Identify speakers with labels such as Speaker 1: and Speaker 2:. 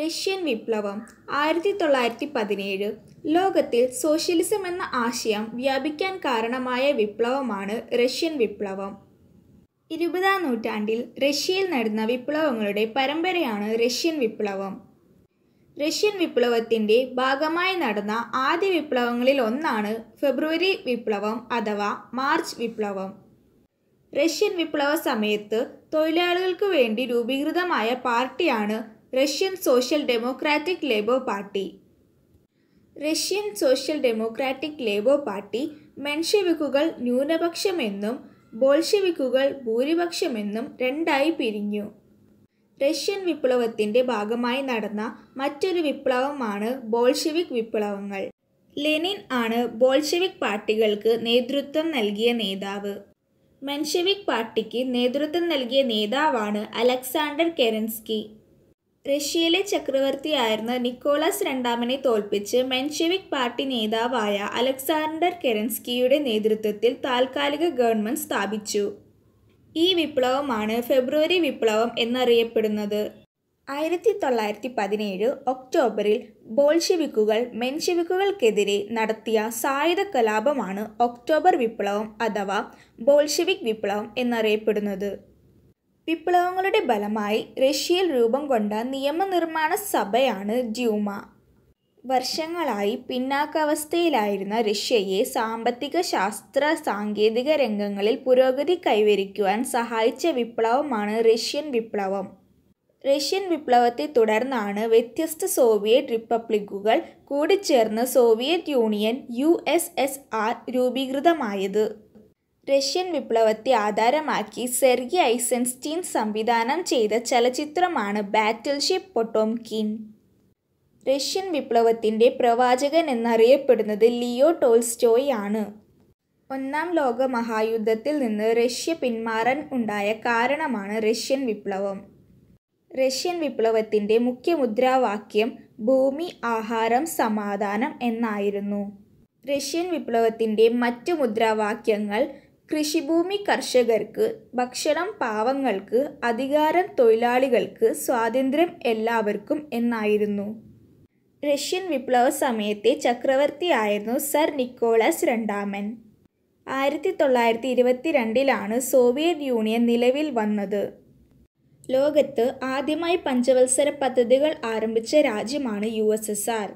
Speaker 1: Russian വിപ്ലവം ആയിരത്തി തൊള്ളായിരത്തി പതിനേഴ് ലോകത്തിൽ സോഷ്യലിസം എന്ന ആശയം വ്യാപിക്കാൻ കാരണമായ വിപ്ലവമാണ് റഷ്യൻ വിപ്ലവം ഇരുപതാം നൂറ്റാണ്ടിൽ റഷ്യയിൽ നടന്ന വിപ്ലവങ്ങളുടെ പരമ്പരയാണ് റഷ്യൻ വിപ്ലവം റഷ്യൻ വിപ്ലവത്തിൻ്റെ ഭാഗമായി നടന്ന ആദ്യ വിപ്ലവങ്ങളിൽ ഒന്നാണ് ഫെബ്രുവരി വിപ്ലവം അഥവാ മാർച്ച് വിപ്ലവം റഷ്യൻ വിപ്ലവ സമയത്ത് തൊഴിലാളികൾക്ക് വേണ്ടി രൂപീകൃതമായ പാർട്ടിയാണ് Russian social democratic labour party Russian social democratic labour party മെൻഷെവിക്കുകൾ ന്യൂനപക്ഷമെന്നും ബോൾഷെവിക്കുകൾ ഭൂരിപക്ഷമെന്നും രണ്ടായി പിരിഞ്ഞു റഷ്യൻ വിപ്ലവത്തിൻ്റെ ഭാഗമായി നടന്ന മറ്റൊരു വിപ്ലവമാണ് ബോൾഷെവിക് വിപ്ലവങ്ങൾ ലെനിൻ ആണ് ബോൾഷെവിക് പാർട്ടികൾക്ക് നേതൃത്വം നൽകിയ നേതാവ് മെൻഷെവിക് പാർട്ടിക്ക് നേതൃത്വം നൽകിയ നേതാവാണ് അലക്സാണ്ടർ കെരൻസ്കി റഷ്യയിലെ ചക്രവർത്തിയായിരുന്ന നിക്കോളാസ് രണ്ടാമനെ തോൽപ്പിച്ച് മെൻഷെവിക് പാർട്ടി നേതാവായ അലക്സാണ്ടർ കെരൻസ്കിയുടെ നേതൃത്വത്തിൽ താൽക്കാലിക ഗവൺമെൻറ് സ്ഥാപിച്ചു ഈ വിപ്ലവമാണ് ഫെബ്രുവരി വിപ്ലവം എന്നറിയപ്പെടുന്നത് ആയിരത്തി തൊള്ളായിരത്തി പതിനേഴ് ഒക്ടോബറിൽ ബോൾഷെവിക്കുകൾ മെൻഷെവിക്കുകൾക്കെതിരെ നടത്തിയ സായുധ കലാപമാണ് ഒക്ടോബർ വിപ്ലവം അഥവാ ബോൾഷെവിക് വിപ്ലവം എന്നറിയപ്പെടുന്നത് വിപ്ലവങ്ങളുടെ ഫലമായി റഷ്യയിൽ രൂപം കൊണ്ട നിയമനിർമ്മാണ സഭയാണ് ഡ്യൂമ വർഷങ്ങളായി പിന്നാക്കാവസ്ഥയിലായിരുന്ന റഷ്യയെ സാമ്പത്തിക ശാസ്ത്ര സാങ്കേതിക രംഗങ്ങളിൽ പുരോഗതി കൈവരിക്കുവാൻ സഹായിച്ച വിപ്ലവമാണ് റഷ്യൻ വിപ്ലവം റഷ്യൻ വിപ്ലവത്തെ തുടർന്നാണ് വ്യത്യസ്ത സോവിയറ്റ് റിപ്പബ്ലിക്കുകൾ കൂടിച്ചേർന്ന് സോവിയറ്റ് യൂണിയൻ യു രൂപീകൃതമായത് റഷ്യൻ വിപ്ലവത്തെ ആധാരമാക്കി സെർഗി ഐസൻസ്റ്റീൻ സംവിധാനം ചെയ്ത ചലച്ചിത്രമാണ് ബാറ്റിൽഷിപ്പ് പൊട്ടോംകിൻ റഷ്യൻ വിപ്ലവത്തിൻ്റെ പ്രവാചകൻ എന്നറിയപ്പെടുന്നത് ലിയോ ടോൾസ്റ്റോയ് ആണ് ഒന്നാം ലോക മഹായുദ്ധത്തിൽ നിന്ന് റഷ്യ പിന്മാറാൻ ഉണ്ടായ കാരണമാണ് റഷ്യൻ വിപ്ലവം റഷ്യൻ വിപ്ലവത്തിൻ്റെ മുഖ്യ മുദ്രാവാക്യം ഭൂമി ആഹാരം സമാധാനം എന്നായിരുന്നു റഷ്യൻ വിപ്ലവത്തിൻ്റെ മറ്റു മുദ്രാവാക്യങ്ങൾ കൃഷിഭൂമി കർഷകർക്ക് ഭക്ഷണം പാവങ്ങൾക്ക് അധികാരം തൊഴിലാളികൾക്ക് സ്വാതന്ത്ര്യം എല്ലാവർക്കും എന്നായിരുന്നു റഷ്യൻ വിപ്ലവ സമയത്തെ ചക്രവർത്തിയായിരുന്നു സർ നിക്കോളസ് രണ്ടാമൻ ആയിരത്തി തൊള്ളായിരത്തി രണ്ടിലാണ് സോവിയറ്റ് യൂണിയൻ നിലവിൽ വന്നത് ലോകത്ത് ആദ്യമായി പഞ്ചവത്സര പദ്ധതികൾ ആരംഭിച്ച രാജ്യമാണ് യു എസ് എസ് ആർ